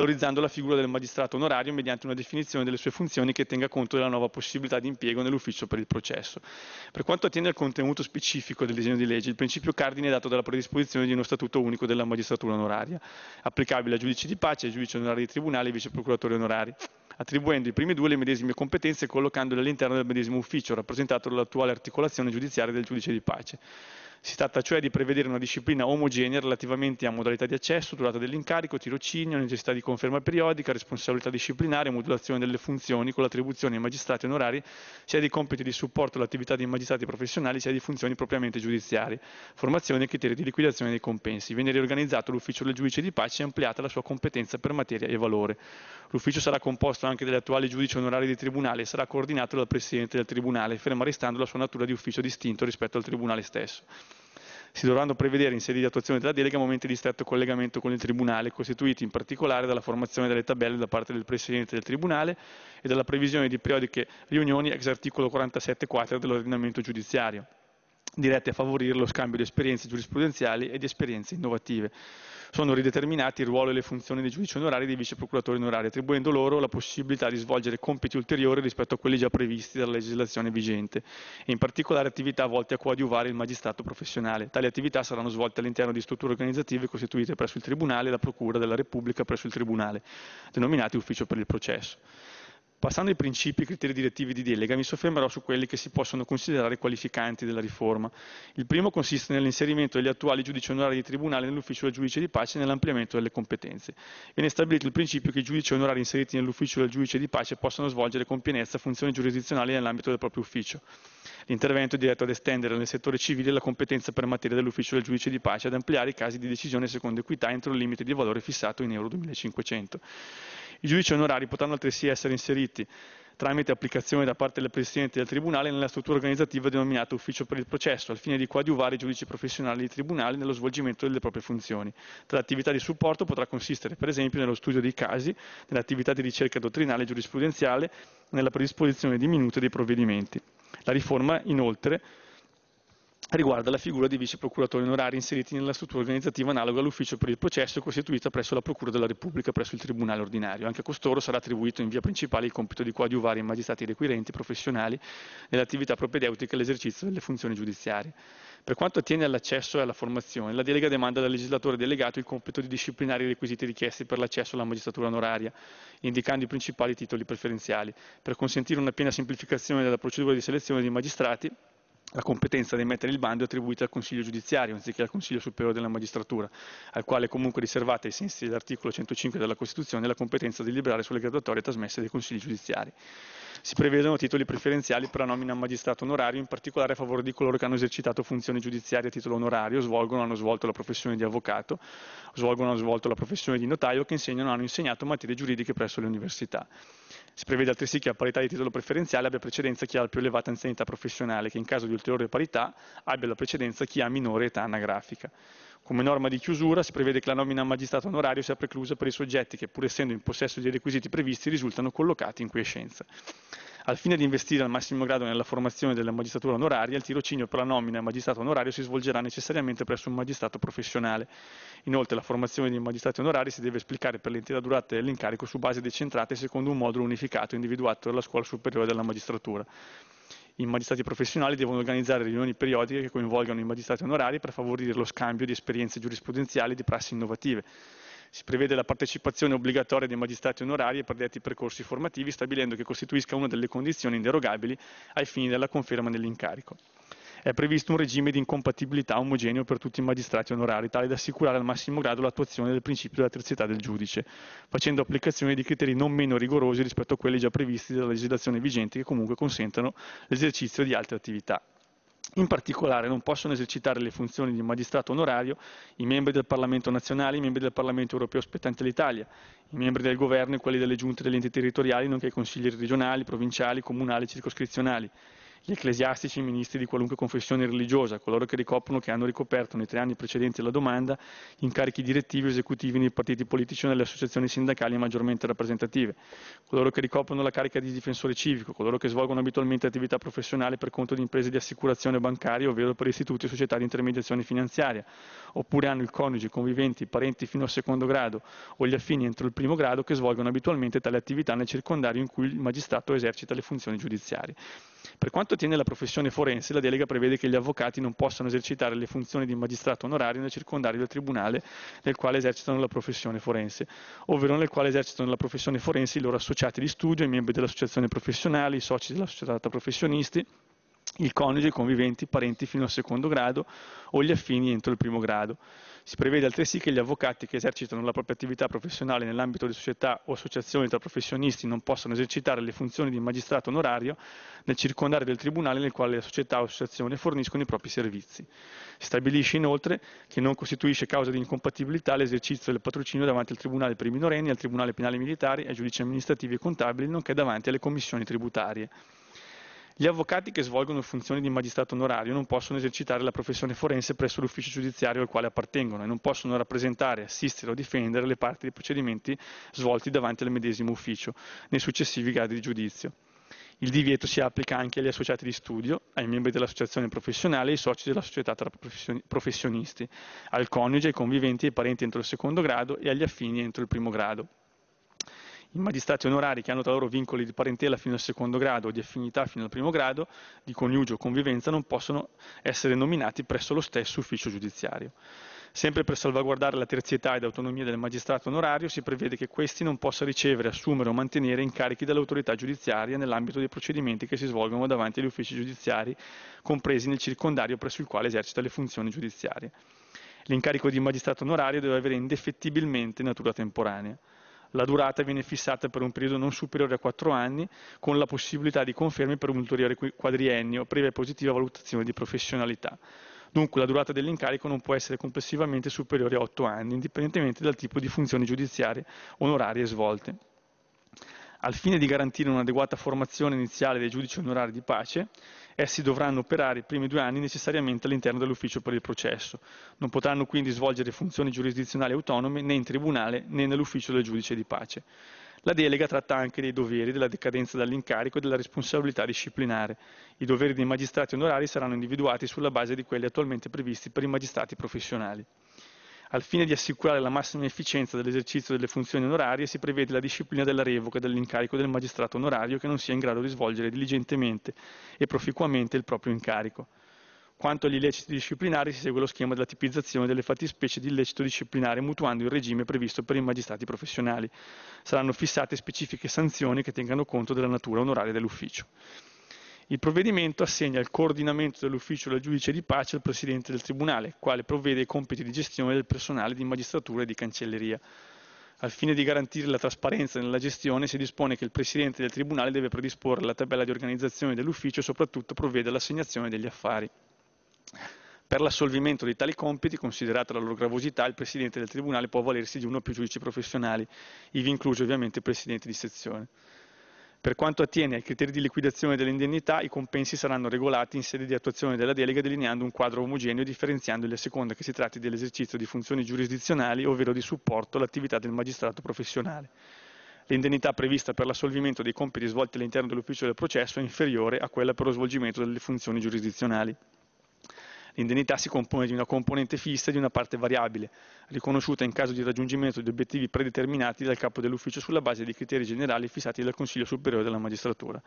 valorizzando la figura del magistrato onorario mediante una definizione delle sue funzioni che tenga conto della nuova possibilità di impiego nell'ufficio per il processo. Per quanto attiene al contenuto specifico del disegno di legge, il principio cardine è dato dalla predisposizione di uno statuto unico della magistratura onoraria, applicabile a giudici di pace, giudici onorari di tribunale e vice procuratori onorari attribuendo i primi due le medesime competenze e collocandoli all'interno del medesimo ufficio, rappresentato dall'attuale articolazione giudiziaria del giudice di pace. Si tratta cioè di prevedere una disciplina omogenea relativamente a modalità di accesso, durata dell'incarico, tirocinio, necessità di conferma periodica, responsabilità disciplinare, modulazione delle funzioni con l'attribuzione ai magistrati onorari sia di compiti di supporto all'attività dei magistrati professionali sia di funzioni propriamente giudiziarie, formazione e criteri di liquidazione dei compensi. Viene riorganizzato l'ufficio del giudice di pace e ampliata la sua competenza per materia e valore. L'ufficio sarà composto anche dagli attuali giudici onorari di tribunale e sarà coordinato dal presidente del tribunale, ferma restando la sua natura di ufficio distinto rispetto al tribunale stesso si dovranno prevedere in sede di attuazione della delega momenti di stretto collegamento con il Tribunale, costituiti in particolare dalla formazione delle tabelle da parte del Presidente del Tribunale e dalla previsione di periodiche riunioni ex articolo 47 quater dell'ordinamento giudiziario dirette a favorire lo scambio di esperienze giurisprudenziali e di esperienze innovative. Sono rideterminati il ruolo e le funzioni dei giudici onorari e dei vice procuratori onorari, attribuendo loro la possibilità di svolgere compiti ulteriori rispetto a quelli già previsti dalla legislazione vigente e in particolare attività volte a coadiuvare il magistrato professionale. Tali attività saranno svolte all'interno di strutture organizzative costituite presso il Tribunale e la Procura della Repubblica presso il Tribunale, denominati Ufficio per il processo. Passando ai principi e criteri direttivi di delega, mi soffermerò su quelli che si possono considerare qualificanti della riforma. Il primo consiste nell'inserimento degli attuali giudici onorari di tribunale nell'ufficio del giudice di pace e nell'ampliamento delle competenze. Viene stabilito il principio che i giudici onorari inseriti nell'ufficio del giudice di pace possano svolgere con pienezza funzioni giurisdizionali nell'ambito del proprio ufficio. L'intervento è diretto ad estendere nel settore civile la competenza per materia dell'ufficio del giudice di pace ad ampliare i casi di decisione secondo equità entro il limite di valore fissato in Euro 2500. I giudici onorari potranno altresì essere inseriti tramite applicazione da parte del Presidente del Tribunale nella struttura organizzativa denominata Ufficio per il Processo, al fine di coadiuvare i giudici professionali dei tribunali nello svolgimento delle proprie funzioni. Tale attività di supporto potrà consistere, per esempio, nello studio dei casi, nell'attività di ricerca dottrinale e giurisprudenziale, nella predisposizione di minute dei provvedimenti. La riforma, inoltre, riguarda la figura di vice procuratore onorari inseriti nella struttura organizzativa analoga all'ufficio per il processo costituita presso la Procura della Repubblica presso il Tribunale ordinario. Anche a costoro sarà attribuito in via principale il compito di coadiuvare i magistrati requirenti professionali nell'attività propedeutica e all'esercizio delle funzioni giudiziarie. Per quanto attiene all'accesso e alla formazione, la delega demanda dal legislatore delegato il compito di disciplinare i requisiti richiesti per l'accesso alla magistratura onoraria, indicando i principali titoli preferenziali, per consentire una piena semplificazione della procedura di selezione dei magistrati la competenza di emettere il bando è attribuita al Consiglio giudiziario anziché al Consiglio superiore della magistratura, al quale è comunque riservata ai sensi dell'articolo 105 della Costituzione la competenza di liberare sulle graduatorie trasmesse dai Consigli giudiziari. Si prevedono titoli preferenziali per la nomina a magistrato onorario, in particolare a favore di coloro che hanno esercitato funzioni giudiziarie a titolo onorario, svolgono o hanno svolto la professione di avvocato, svolgono o hanno svolto la professione di notaio, che insegnano o hanno insegnato materie giuridiche presso le università. Si prevede altresì che a parità di titolo preferenziale abbia precedenza chi ha la più elevata anzianità professionale, che in caso di ulteriore parità abbia la precedenza chi ha minore età anagrafica. Come norma di chiusura si prevede che la nomina a magistrato onorario sia preclusa per i soggetti che, pur essendo in possesso dei requisiti previsti, risultano collocati in quiescenza. Al fine di investire al massimo grado nella formazione della magistratura onoraria, il tirocinio per la nomina a magistrato onorario si svolgerà necessariamente presso un magistrato professionale. Inoltre la formazione dei magistrati onorari si deve esplicare per l'intera durata dell'incarico su base decentrata e secondo un modulo unificato individuato dalla Scuola Superiore della Magistratura. I magistrati professionali devono organizzare riunioni periodiche che coinvolgano i magistrati onorari per favorire lo scambio di esperienze giurisprudenziali e di prassi innovative. Si prevede la partecipazione obbligatoria dei magistrati onorari per detti percorsi formativi, stabilendo che costituisca una delle condizioni inderogabili ai fini della conferma dell'incarico. È previsto un regime di incompatibilità omogeneo per tutti i magistrati onorari, tale da assicurare al massimo grado l'attuazione del principio della terzietà del giudice, facendo applicazione di criteri non meno rigorosi rispetto a quelli già previsti dalla legislazione vigente che comunque consentano l'esercizio di altre attività. In particolare non possono esercitare le funzioni di magistrato onorario i membri del Parlamento nazionale, i membri del Parlamento europeo spettanti all'Italia, i membri del governo e quelli delle giunte degli enti territoriali, nonché i consiglieri regionali, provinciali, comunali e circoscrizionali, gli ecclesiastici e i ministri di qualunque confessione religiosa, coloro che ricoprono che hanno ricoperto nei tre anni precedenti alla domanda incarichi direttivi o esecutivi nei partiti politici o nelle associazioni sindacali maggiormente rappresentative, coloro che ricoprono la carica di difensore civico, coloro che svolgono abitualmente attività professionale per conto di imprese di assicurazione bancaria, ovvero per istituti e società di intermediazione finanziaria, oppure hanno il coniuge, conviventi, parenti fino al secondo grado o gli affini entro il primo grado che svolgono abitualmente tale attività nel circondario in cui il magistrato esercita le funzioni giudiziarie. Per quanto attiene alla professione forense, la delega prevede che gli avvocati non possano esercitare le funzioni di magistrato onorario nel circondario del tribunale nel quale esercitano la professione forense, ovvero nel quale esercitano la professione forense i loro associati di studio, i membri dell'associazione professionale, i soci della società professionisti, il coniuge, i conviventi, i parenti fino al secondo grado o gli affini entro il primo grado. Si prevede altresì che gli avvocati che esercitano la propria attività professionale nell'ambito di società o associazioni tra professionisti non possano esercitare le funzioni di magistrato onorario nel circondario del tribunale nel quale la società o associazione forniscono i propri servizi. Si stabilisce inoltre che non costituisce causa di incompatibilità l'esercizio del patrocinio davanti al Tribunale per i minorenni, al Tribunale penale militare, ai giudici amministrativi e contabili, nonché davanti alle commissioni tributarie. Gli avvocati che svolgono funzioni di magistrato onorario non possono esercitare la professione forense presso l'ufficio giudiziario al quale appartengono e non possono rappresentare, assistere o difendere le parti dei procedimenti svolti davanti al medesimo ufficio nei successivi gradi di giudizio. Il divieto si applica anche agli associati di studio, ai membri dell'associazione professionale, e ai soci della società tra professionisti, al coniuge, ai conviventi e ai parenti entro il secondo grado e agli affini entro il primo grado i magistrati onorari che hanno tra loro vincoli di parentela fino al secondo grado o di affinità fino al primo grado, di coniugio o convivenza, non possono essere nominati presso lo stesso ufficio giudiziario. Sempre per salvaguardare la terzietà ed autonomia del magistrato onorario si prevede che questi non possa ricevere, assumere o mantenere incarichi dall'autorità giudiziaria nell'ambito dei procedimenti che si svolgono davanti agli uffici giudiziari, compresi nel circondario presso il quale esercita le funzioni giudiziarie. L'incarico di magistrato onorario deve avere indefettibilmente natura temporanea. La durata viene fissata per un periodo non superiore a 4 anni, con la possibilità di conferme per un ulteriore quadriennio, previa e positiva valutazione di professionalità. Dunque la durata dell'incarico non può essere complessivamente superiore a 8 anni, indipendentemente dal tipo di funzioni giudiziarie onorarie svolte. Al fine di garantire un'adeguata formazione iniziale dei giudici onorari di pace, essi dovranno operare i primi due anni necessariamente all'interno dell'ufficio per il processo. Non potranno quindi svolgere funzioni giurisdizionali autonome né in tribunale né nell'ufficio del giudice di pace. La delega tratta anche dei doveri, della decadenza dall'incarico e della responsabilità disciplinare. I doveri dei magistrati onorari saranno individuati sulla base di quelli attualmente previsti per i magistrati professionali. Al fine di assicurare la massima efficienza dell'esercizio delle funzioni onorarie si prevede la disciplina della revoca dell'incarico del magistrato onorario che non sia in grado di svolgere diligentemente e proficuamente il proprio incarico. Quanto agli illeciti disciplinari si segue lo schema della tipizzazione delle fattispecie di illecito disciplinare mutuando il regime previsto per i magistrati professionali. Saranno fissate specifiche sanzioni che tengano conto della natura onoraria dell'ufficio. Il provvedimento assegna il coordinamento dell'ufficio del giudice di pace al Presidente del Tribunale, quale provvede ai compiti di gestione del personale di magistratura e di cancelleria. Al fine di garantire la trasparenza nella gestione si dispone che il Presidente del Tribunale deve predisporre la tabella di organizzazione dell'ufficio e soprattutto provvede all'assegnazione degli affari. Per l'assolvimento di tali compiti, considerata la loro gravosità, il Presidente del Tribunale può avvalersi di uno o più giudici professionali, ivi incluso ovviamente il Presidente di sezione. Per quanto attiene ai criteri di liquidazione dell'indennità, i compensi saranno regolati in sede di attuazione della delega delineando un quadro omogeneo e differenziandoli a seconda che si tratti dell'esercizio di funzioni giurisdizionali, ovvero di supporto all'attività del magistrato professionale. L'indennità prevista per l'assolvimento dei compiti svolti all'interno dell'ufficio del processo è inferiore a quella per lo svolgimento delle funzioni giurisdizionali. L'indennità si compone di una componente fissa e di una parte variabile, riconosciuta in caso di raggiungimento di obiettivi predeterminati dal capo dell'ufficio sulla base dei criteri generali fissati dal Consiglio Superiore della Magistratura.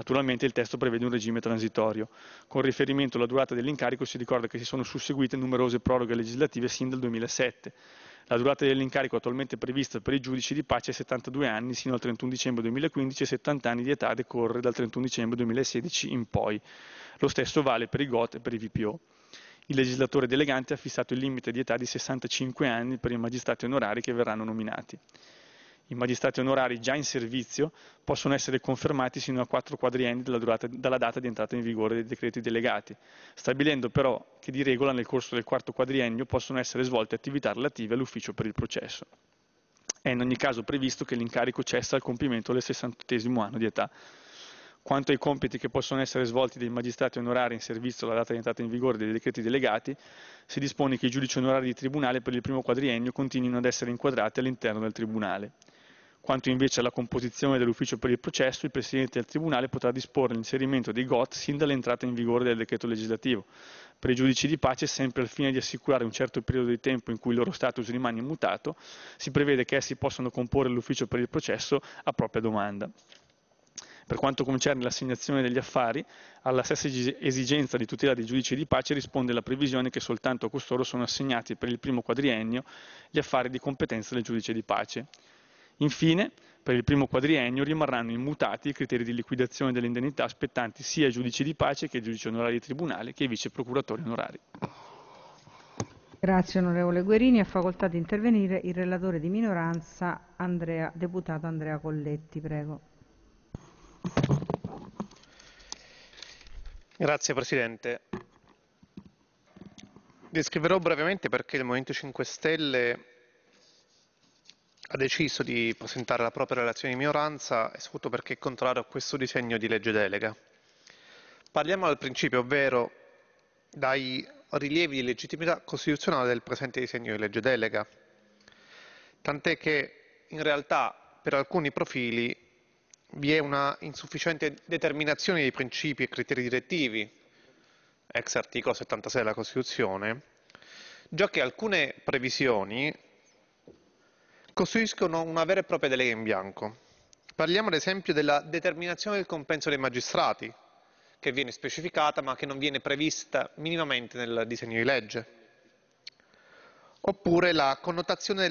Naturalmente il testo prevede un regime transitorio. Con riferimento alla durata dell'incarico si ricorda che si sono susseguite numerose proroghe legislative sin dal 2007. La durata dell'incarico attualmente prevista per i giudici di pace è 72 anni sino al 31 dicembre 2015 e 70 anni di età a decorre dal 31 dicembre 2016 in poi. Lo stesso vale per i GOT e per i VPO. Il legislatore delegante ha fissato il limite di età di 65 anni per i magistrati onorari che verranno nominati i magistrati onorari già in servizio possono essere confermati sino a quattro quadrienni dalla, durata, dalla, data di entrata in vigore dei decreti delegati, stabilendo però che di regola nel corso del quarto quadriennio possono essere svolte attività relative all'ufficio per il processo. È in ogni caso previsto che l'incarico cessa al compimento del 68 anno di età. Quanto ai compiti che possono essere svolti dai magistrati onorari in servizio alla data di entrata in vigore dei decreti delegati, si dispone che i giudici onorari di tribunale per il primo quadriennio continuino ad essere inquadrati all'interno del tribunale quanto invece alla composizione dell'ufficio per il processo, il Presidente del Tribunale potrà disporre l'inserimento dei GOT sin dall'entrata in vigore del decreto legislativo. Per i giudici di pace, sempre al fine di assicurare un certo periodo di tempo in cui il loro status rimane immutato, si prevede che essi possano comporre l'ufficio per il processo a propria domanda. Per quanto concerne l'assegnazione degli affari, alla stessa esigenza di tutela dei giudici di pace risponde la previsione che soltanto a costoro sono assegnati per il primo quadriennio gli affari di competenza del giudice di pace. Infine, per il primo quadriennio rimarranno immutati i criteri di liquidazione delle indennità spettanti sia ai giudici di pace che ai giudici onorari di tribunale che ai vice procuratori onorari. Grazie onorevole Guerini. A facoltà di intervenire il relatore di minoranza, Andrea, deputato Andrea Colletti. Prego. Grazie Presidente. Descriverò brevemente perché il Movimento 5 Stelle ha deciso di presentare la propria relazione di minoranza e soprattutto perché è contrario a questo disegno di legge delega. Parliamo dal principio, ovvero dai rilievi di legittimità costituzionale del presente disegno di legge delega, tant'è che in realtà per alcuni profili vi è una insufficiente determinazione dei principi e criteri direttivi, ex articolo 76 della Costituzione, già che alcune previsioni costituiscono una vera e propria delega in bianco. Parliamo ad esempio della determinazione del compenso dei magistrati, che viene specificata ma che non viene prevista minimamente nel disegno di legge. Oppure la connotazione della